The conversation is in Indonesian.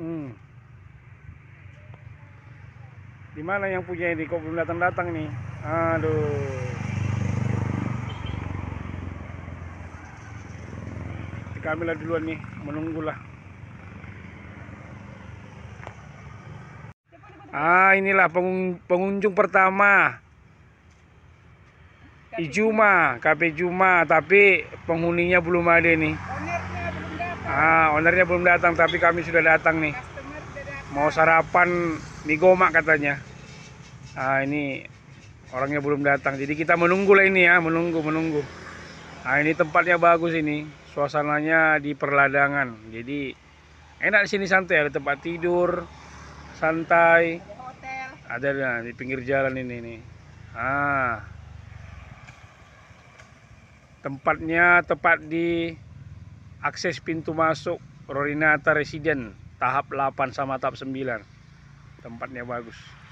hmm. di mana yang punya ini kok belum datang datang nih aduh kami lah duluan nih menunggulah ah inilah pengunjung pertama Ijuma, KP Juma, tapi penghuninya belum ada nih. Oh, Ah, ownernya belum datang tapi kami sudah datang nih. Mau sarapan mie gomak katanya. Ah, ini orangnya belum datang. Jadi kita menunggu lah ini ya, menunggu, menunggu. Ah ini tempatnya bagus ini. Suasananya di perladangan. Jadi enak di sini santai, ada tempat tidur, santai. Hotel. Ada nah, di pinggir jalan ini nih. Ah. Tempatnya tepat di akses pintu masuk Rorinata Residen tahap 8 sama tahap 9 tempatnya bagus